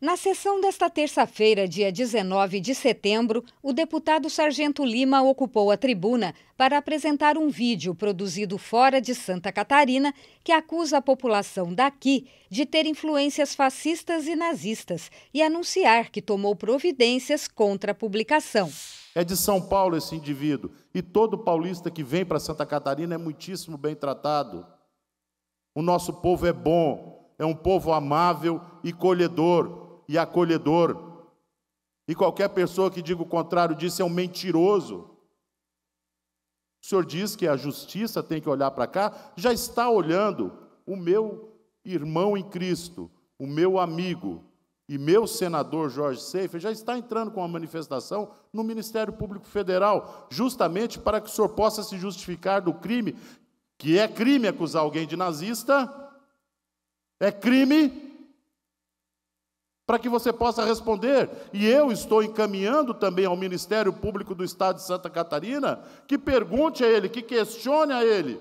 Na sessão desta terça-feira, dia 19 de setembro, o deputado Sargento Lima ocupou a tribuna para apresentar um vídeo produzido fora de Santa Catarina que acusa a população daqui de ter influências fascistas e nazistas e anunciar que tomou providências contra a publicação. É de São Paulo esse indivíduo e todo paulista que vem para Santa Catarina é muitíssimo bem tratado. O nosso povo é bom, é um povo amável e colhedor e acolhedor. E qualquer pessoa que diga o contrário disso é um mentiroso. O senhor diz que a justiça tem que olhar para cá, já está olhando o meu irmão em Cristo, o meu amigo e meu senador Jorge Seifer já está entrando com uma manifestação no Ministério Público Federal, justamente para que o senhor possa se justificar do crime, que é crime acusar alguém de nazista, é crime para que você possa responder. E eu estou encaminhando também ao Ministério Público do Estado de Santa Catarina que pergunte a ele, que questione a ele.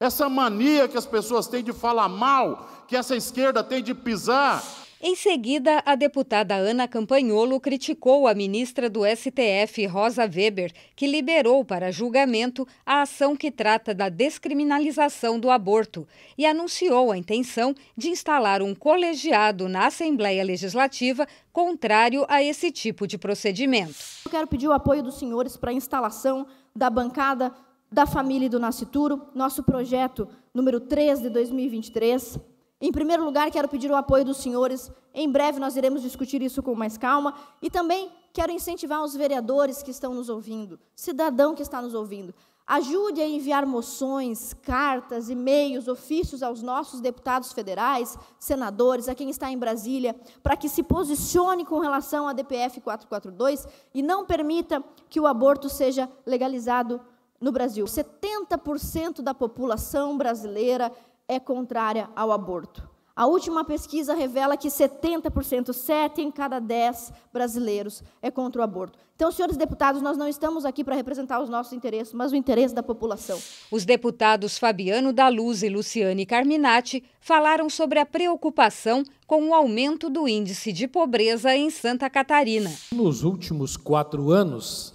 Essa mania que as pessoas têm de falar mal, que essa esquerda tem de pisar, em seguida, a deputada Ana Campanholo criticou a ministra do STF, Rosa Weber, que liberou para julgamento a ação que trata da descriminalização do aborto e anunciou a intenção de instalar um colegiado na Assembleia Legislativa contrário a esse tipo de procedimento. Eu quero pedir o apoio dos senhores para a instalação da bancada da família e do nascituro, nosso projeto número 3 de 2023 em primeiro lugar, quero pedir o apoio dos senhores. Em breve nós iremos discutir isso com mais calma. E também quero incentivar os vereadores que estão nos ouvindo, cidadão que está nos ouvindo. Ajude a enviar moções, cartas, e-mails, ofícios aos nossos deputados federais, senadores, a quem está em Brasília, para que se posicione com relação à DPF 442 e não permita que o aborto seja legalizado no Brasil. 70% da população brasileira é contrária ao aborto. A última pesquisa revela que 70%, 7 em cada 10 brasileiros, é contra o aborto. Então, senhores deputados, nós não estamos aqui para representar os nossos interesses, mas o interesse da população. Os deputados Fabiano da Luz e Luciane Carminati falaram sobre a preocupação com o aumento do índice de pobreza em Santa Catarina. Nos últimos quatro anos,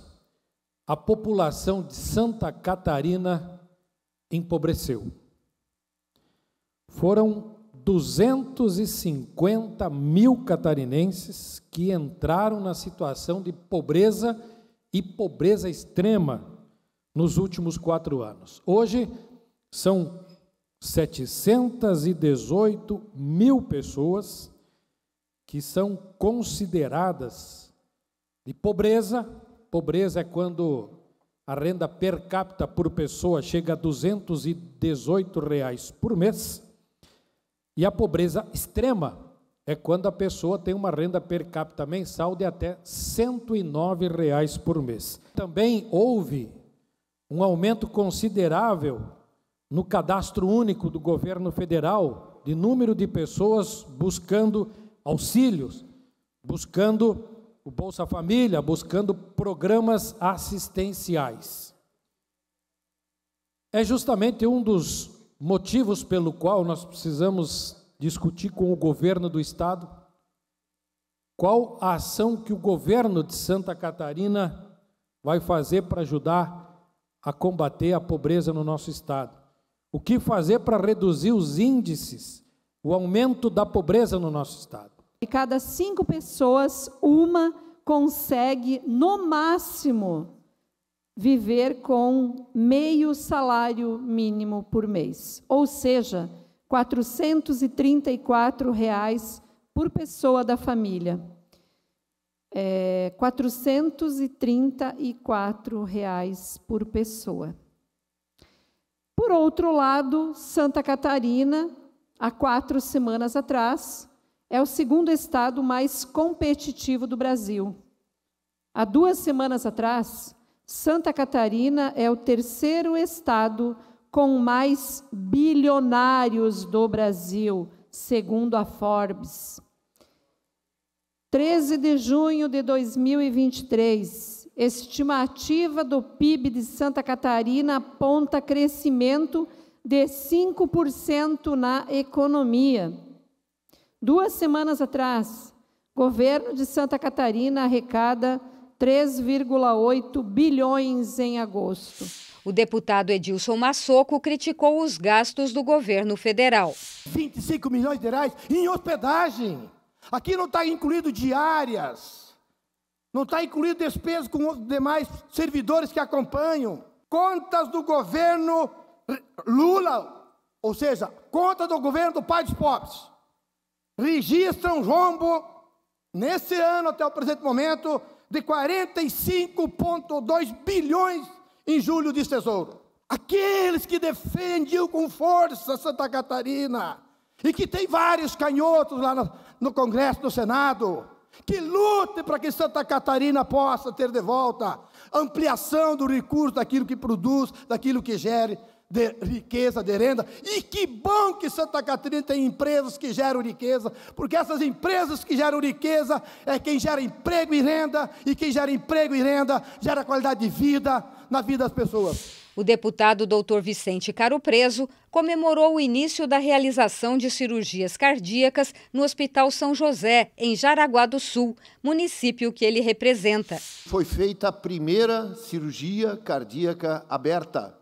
a população de Santa Catarina empobreceu. Foram 250 mil catarinenses que entraram na situação de pobreza e pobreza extrema nos últimos quatro anos. Hoje são 718 mil pessoas que são consideradas de pobreza. Pobreza é quando a renda per capita por pessoa chega a 218 reais por mês. E a pobreza extrema é quando a pessoa tem uma renda per capita mensal de até R$ 109 reais por mês. Também houve um aumento considerável no cadastro único do governo federal de número de pessoas buscando auxílios, buscando o Bolsa Família, buscando programas assistenciais. É justamente um dos motivos pelo qual nós precisamos discutir com o governo do estado qual a ação que o governo de Santa Catarina vai fazer para ajudar a combater a pobreza no nosso estado. O que fazer para reduzir os índices, o aumento da pobreza no nosso estado? E cada cinco pessoas, uma consegue, no máximo, viver com meio salário mínimo por mês, ou seja, R$ 434 reais por pessoa da família. É, R$ 434 reais por pessoa. Por outro lado, Santa Catarina, há quatro semanas atrás, é o segundo estado mais competitivo do Brasil. Há duas semanas atrás, Santa Catarina é o terceiro estado com mais bilionários do Brasil, segundo a Forbes. 13 de junho de 2023, estimativa do PIB de Santa Catarina aponta crescimento de 5% na economia. Duas semanas atrás, governo de Santa Catarina arrecada 3,8 bilhões em agosto. O deputado Edilson Massoco criticou os gastos do governo federal. 25 milhões de reais em hospedagem. Aqui não está incluído diárias, não está incluído despesas com os demais servidores que acompanham. Contas do governo Lula, ou seja, conta do governo do pai dos pobres, registram rombo nesse ano até o presente momento de 45,2 bilhões em julho de tesouro. Aqueles que defendiam com força Santa Catarina e que tem vários canhotos lá no, no Congresso, no Senado, que lute para que Santa Catarina possa ter de volta ampliação do recurso daquilo que produz, daquilo que gere de riqueza, de renda. E que bom que Santa Catarina tem empresas que geram riqueza, porque essas empresas que geram riqueza é quem gera emprego e renda, e quem gera emprego e renda gera qualidade de vida na vida das pessoas. O deputado doutor Vicente Caro Preso comemorou o início da realização de cirurgias cardíacas no Hospital São José, em Jaraguá do Sul, município que ele representa. Foi feita a primeira cirurgia cardíaca aberta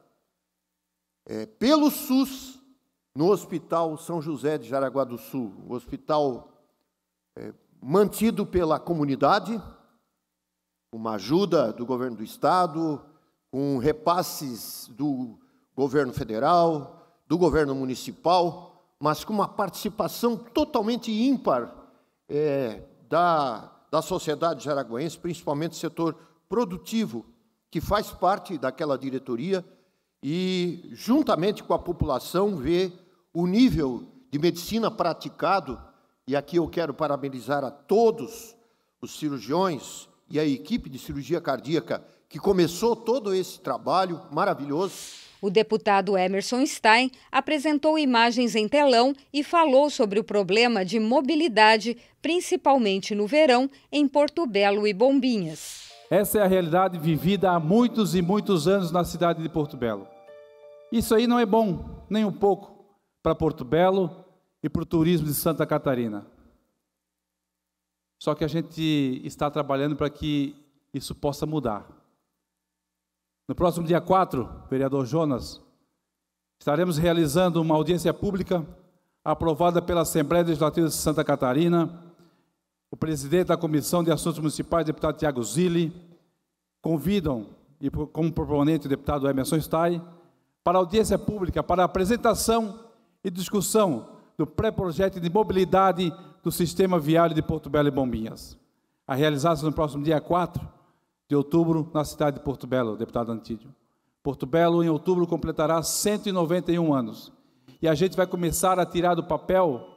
é, pelo SUS no Hospital São José de Jaraguá do Sul, um hospital é, mantido pela comunidade, uma ajuda do governo do estado, com repasses do governo federal, do governo municipal, mas com uma participação totalmente ímpar é, da, da sociedade jaraguense, principalmente o setor produtivo, que faz parte daquela diretoria e, juntamente com a população, ver o nível de medicina praticado. E aqui eu quero parabenizar a todos os cirurgiões e a equipe de cirurgia cardíaca que começou todo esse trabalho maravilhoso. O deputado Emerson Stein apresentou imagens em telão e falou sobre o problema de mobilidade, principalmente no verão, em Porto Belo e Bombinhas. Essa é a realidade vivida há muitos e muitos anos na cidade de Porto Belo. Isso aí não é bom, nem um pouco, para Porto Belo e para o turismo de Santa Catarina. Só que a gente está trabalhando para que isso possa mudar. No próximo dia 4, vereador Jonas, estaremos realizando uma audiência pública aprovada pela Assembleia Legislativa de Santa Catarina. O presidente da Comissão de Assuntos Municipais, deputado Tiago Zilli, convidam, e como proponente o deputado Emerson Stein, para audiência pública, para apresentação e discussão do pré-projeto de mobilidade do sistema viário de Porto Belo e Bombinhas, a realizar-se no próximo dia 4 de outubro na cidade de Porto Belo, deputado Antídio. Porto Belo, em outubro, completará 191 anos. E a gente vai começar a tirar do papel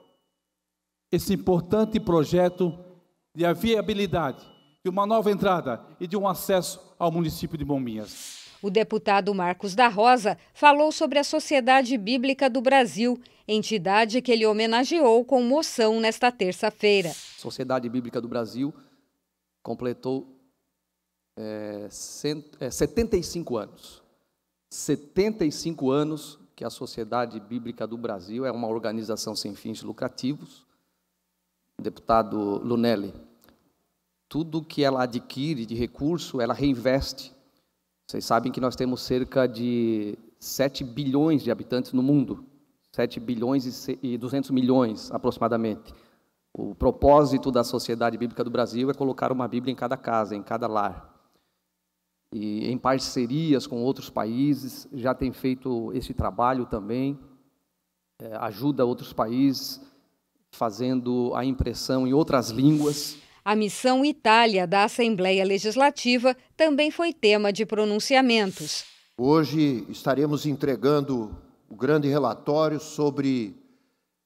esse importante projeto de viabilidade, de uma nova entrada e de um acesso ao município de Bombinhas. O deputado Marcos da Rosa falou sobre a Sociedade Bíblica do Brasil, entidade que ele homenageou com moção nesta terça-feira. Sociedade Bíblica do Brasil completou é, cento, é, 75 anos. 75 anos que a Sociedade Bíblica do Brasil é uma organização sem fins lucrativos. Deputado Lunelli, tudo que ela adquire de recurso, ela reinveste vocês sabem que nós temos cerca de 7 bilhões de habitantes no mundo, 7 bilhões e 200 milhões aproximadamente. O propósito da Sociedade Bíblica do Brasil é colocar uma Bíblia em cada casa, em cada lar. E em parcerias com outros países, já tem feito esse trabalho também, é, ajuda outros países fazendo a impressão em outras línguas. A missão Itália da Assembleia Legislativa também foi tema de pronunciamentos. Hoje estaremos entregando o grande relatório sobre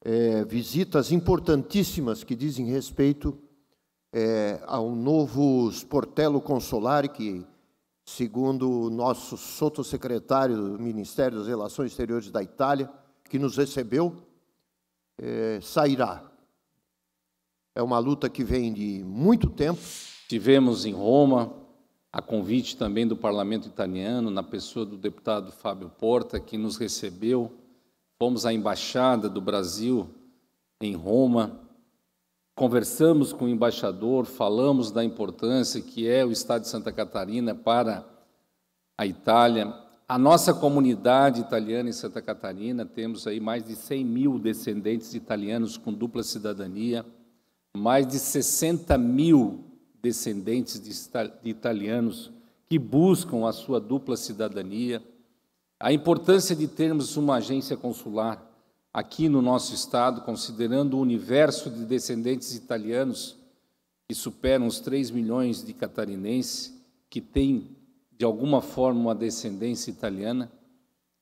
é, visitas importantíssimas que dizem respeito é, ao novo Sportello Consolare, que, segundo o nosso sottosecretário do Ministério das Relações Exteriores da Itália, que nos recebeu, é, sairá é uma luta que vem de muito tempo. Tivemos em Roma, a convite também do parlamento italiano, na pessoa do deputado Fábio Porta, que nos recebeu. Fomos à embaixada do Brasil em Roma, conversamos com o embaixador, falamos da importância que é o estado de Santa Catarina para a Itália. A nossa comunidade italiana em Santa Catarina, temos aí mais de 100 mil descendentes italianos com dupla cidadania mais de 60 mil descendentes de italianos que buscam a sua dupla cidadania, a importância de termos uma agência consular aqui no nosso estado, considerando o universo de descendentes italianos que superam os 3 milhões de catarinenses que têm de alguma forma uma descendência italiana,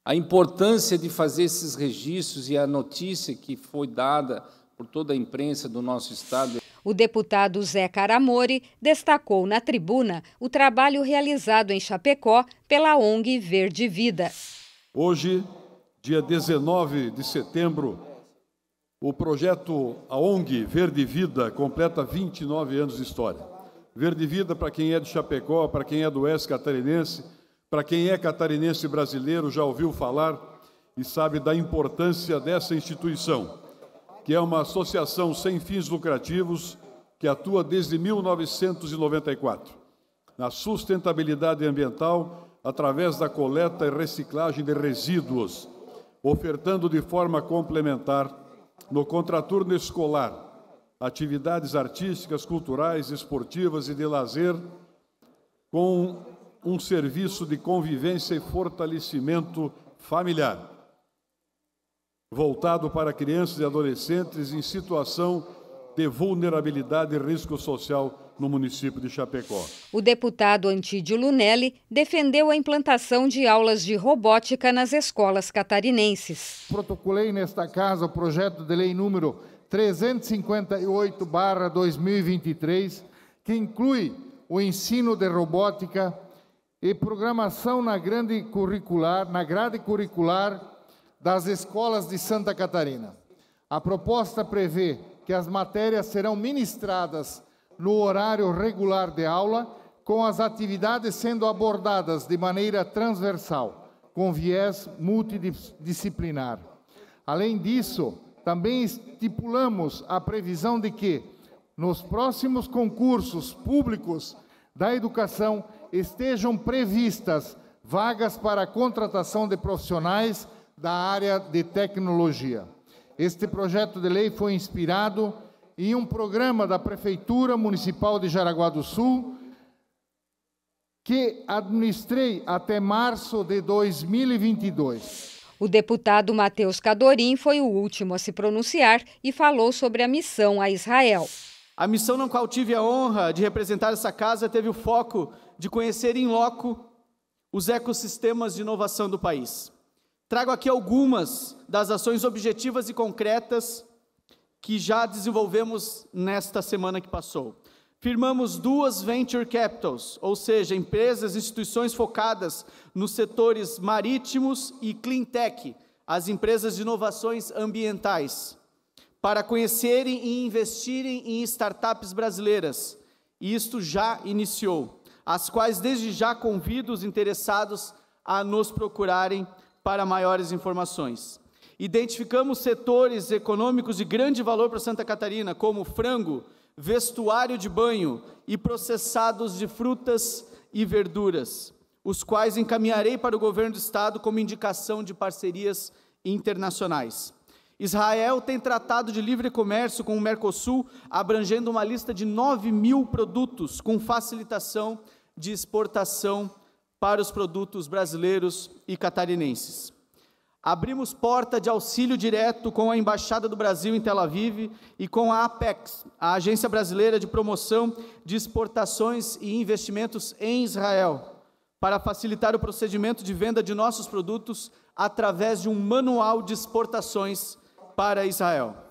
a importância de fazer esses registros e a notícia que foi dada por toda a imprensa do nosso estado. O deputado Zé Caramori destacou na tribuna o trabalho realizado em Chapecó pela ONG Verde Vida. Hoje, dia 19 de setembro, o projeto A ONG Verde Vida completa 29 anos de história. Verde Vida, para quem é de Chapecó, para quem é do Oeste Catarinense, para quem é catarinense brasileiro, já ouviu falar e sabe da importância dessa instituição que é uma associação sem fins lucrativos que atua desde 1994 na sustentabilidade ambiental através da coleta e reciclagem de resíduos, ofertando de forma complementar no contraturno escolar atividades artísticas, culturais, esportivas e de lazer com um serviço de convivência e fortalecimento familiar voltado para crianças e adolescentes em situação de vulnerabilidade e risco social no município de Chapecó. O deputado Antídio Lunelli defendeu a implantação de aulas de robótica nas escolas catarinenses. Protocolei nesta casa o projeto de lei número 358/2023, que inclui o ensino de robótica e programação na grande curricular, na grade curricular das escolas de Santa Catarina. A proposta prevê que as matérias serão ministradas no horário regular de aula, com as atividades sendo abordadas de maneira transversal, com viés multidisciplinar. Além disso, também estipulamos a previsão de que, nos próximos concursos públicos da educação, estejam previstas vagas para a contratação de profissionais da área de tecnologia. Este projeto de lei foi inspirado em um programa da Prefeitura Municipal de Jaraguá do Sul, que administrei até março de 2022. O deputado Matheus Cadorim foi o último a se pronunciar e falou sobre a missão a Israel. A missão na qual tive a honra de representar essa casa teve o foco de conhecer em loco os ecossistemas de inovação do país. Trago aqui algumas das ações objetivas e concretas que já desenvolvemos nesta semana que passou. Firmamos duas venture capitals, ou seja, empresas e instituições focadas nos setores marítimos e clean tech, as empresas de inovações ambientais, para conhecerem e investirem em startups brasileiras. E isto já iniciou, as quais desde já convido os interessados a nos procurarem para maiores informações. Identificamos setores econômicos de grande valor para Santa Catarina, como frango, vestuário de banho e processados de frutas e verduras, os quais encaminharei para o governo do estado como indicação de parcerias internacionais. Israel tem tratado de livre comércio com o Mercosul, abrangendo uma lista de 9 mil produtos, com facilitação de exportação para os produtos brasileiros e catarinenses. Abrimos porta de auxílio direto com a Embaixada do Brasil em Tel Aviv e com a Apex, a Agência Brasileira de Promoção de Exportações e Investimentos em Israel, para facilitar o procedimento de venda de nossos produtos através de um manual de exportações para Israel.